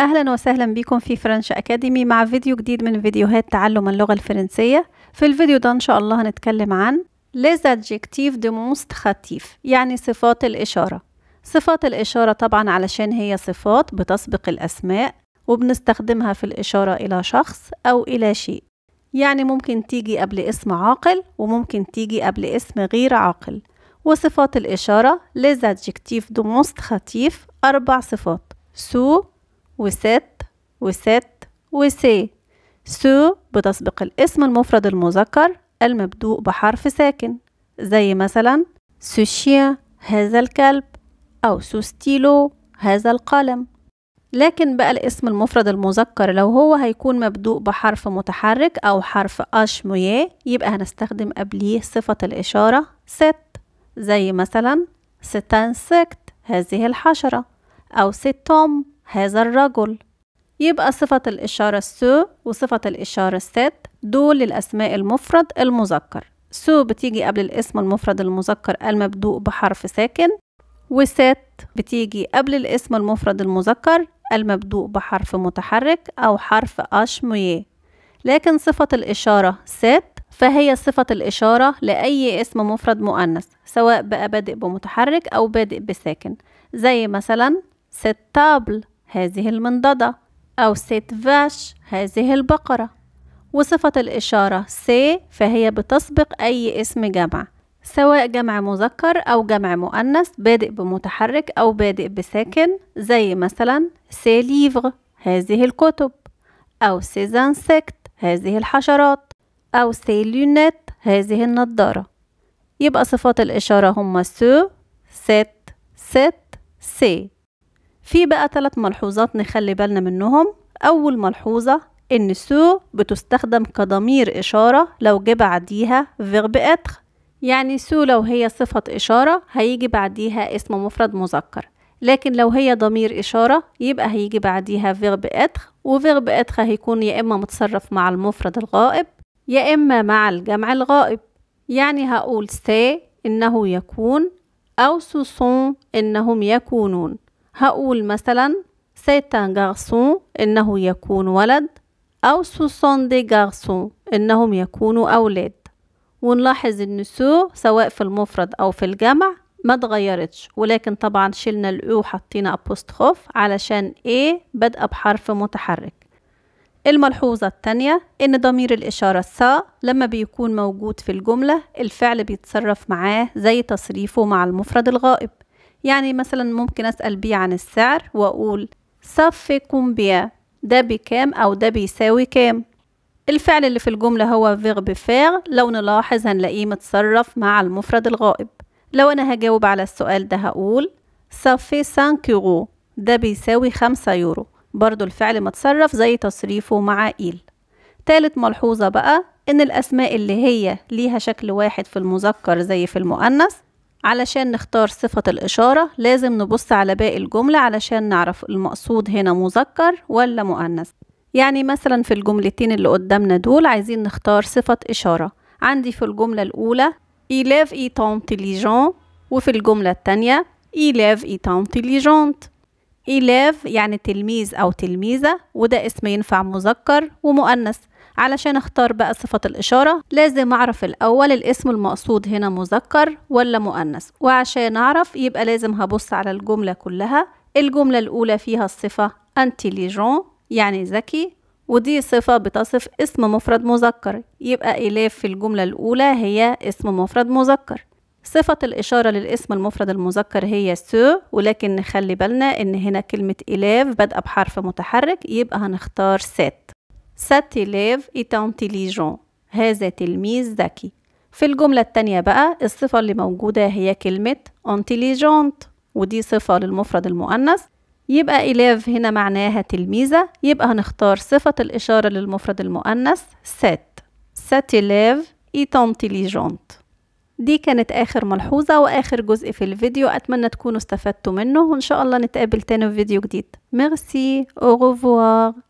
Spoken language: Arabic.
اهلا وسهلا بكم في فرنش اكاديمي مع فيديو جديد من فيديوهات تعلم اللغه الفرنسيه في الفيديو ده ان شاء الله هنتكلم عن les adjectifs de most خطيف يعني صفات الاشاره صفات الاشاره طبعا علشان هي صفات بتسبق الاسماء وبنستخدمها في الاشاره الى شخص او الى شيء يعني ممكن تيجي قبل اسم عاقل وممكن تيجي قبل اسم غير عاقل وصفات الإشارة les adjectifs de most خطيف أربع صفات سو وست وست وسي سو بتسبق الاسم المفرد المذكر المبدوء بحرف ساكن زي مثلا سوشيا هذا الكلب أو سوستيلو هذا القلم لكن بقى الاسم المفرد المذكر لو هو هيكون مبدوء بحرف متحرك أو حرف أش ميه يبقى هنستخدم قبليه صفة الإشارة ست زي مثلا ستانسكت هذه الحشرة أو ستوم هذا الرجل يبقى صفة الإشارة سو وصفة الإشارة ست دول الأسماء المفرد المذكر سو بتيجي قبل الاسم المفرد المذكر المبدوء بحرف ساكن وست بتيجي قبل الاسم المفرد المذكر المبدوء بحرف متحرك أو حرف أش مي لكن صفة الإشارة ست فهي صفة الإشارة لأي اسم مفرد مؤنث سواء بقى بادئ بمتحرك أو بادئ بساكن زي مثلا ستابل هذه المنضدة أو سيت فاش هذه البقرة وصفة الإشارة سي فهي بتسبق أي اسم جمع سواء جمع مذكر أو جمع مؤنث بادئ بمتحرك أو بادئ بساكن زي مثلا سي ليفغ هذه الكتب أو سي زانسكت هذه الحشرات أو سي لونات هذه النضارة يبقى صفات الإشارة هما سو ست ست سي في بقى ثلاث ملحوظات نخلي بالنا منهم أول ملحوظة إن سو بتستخدم كضمير إشارة لو جه بعديها فيغب اتخ يعني سو لو هي صفة إشارة هيجي بعديها اسم مفرد مذكر لكن لو هي ضمير إشارة يبقى هيجي بعديها فيغب اتخ وفيغب اتخ هيكون يا إما متصرف مع المفرد الغائب يا إما مع الجمع الغائب يعني هقول سي إنه يكون أو سوسون إنهم يكونون هقول مثلا سيت ان غارسون إنه يكون ولد أو سوسون دي غارسون إنهم يكونوا أولاد ونلاحظ إن سو سواء في المفرد أو في الجمع ما اتغيرتش ولكن طبعا شلنا الأو وحطينا أبوستخوف علشان إيه بادئة بحرف متحرك الملحوظة التانية إن ضمير الإشارة سا لما بيكون موجود في الجملة الفعل بيتصرف معاه زي تصريفه مع المفرد الغائب يعني مثلا ممكن أسأل بيه عن السعر وأقول صف كومبيا ده بكام أو ده بيساوي كام الفعل اللي في الجملة هو فيغب faire لو نلاحظ هنلاقيه متصرف مع المفرد الغائب لو أنا هجاوب على السؤال ده هقول صفي سانك يورو ده بيساوي خمسة يورو برضو الفعل متصرف زي تصريفه مع إيل تالت ملحوظة بقى إن الأسماء اللي هي ليها شكل واحد في المذكر زي في المؤنث علشان نختار صفة الإشارة لازم نبص على باقي الجملة علشان نعرف المقصود هنا مذكر ولا مؤنث يعني مثلا في الجملتين اللي قدامنا دول عايزين نختار صفة إشارة عندي في الجملة الأولى إيلاف est وفي الجملة التانية إيلاف est إيلاف يعني تلميذ أو تلميذة وده اسم ينفع مذكر ومؤنث علشان اختار بقى صفة الإشارة لازم أعرف الأول الاسم المقصود هنا مذكر ولا مؤنث وعشان أعرف يبقى لازم هبص على الجملة كلها الجملة الأولى فيها الصفة انتليجون يعني ذكي ودي صفة بتصف اسم مفرد مذكر يبقى إلاف في الجملة الأولى هي اسم مفرد مذكر صفة الإشارة للاسم المفرد المذكر هي سو ولكن نخلي بالنا إن هنا كلمة إلاف بادئة بحرف متحرك يبقى هنختار سات سات إلاف إتانتليجون هذا تلميذ ذكي في الجملة التانية بقى الصفة اللي موجودة هي كلمة انتيليجونت ودي صفة للمفرد المؤنث يبقى إلاف هنا معناها تلميذة يبقى هنختار صفة الإشارة للمفرد المؤنث سات سات إلاف إتانتليجونت انتيليجونت دي كانت آخر ملحوظة وآخر جزء في الفيديو أتمنى تكونوا استفدتوا منه وإن شاء الله نتقابل تاني في فيديو جديد ميرسي اوغوفوار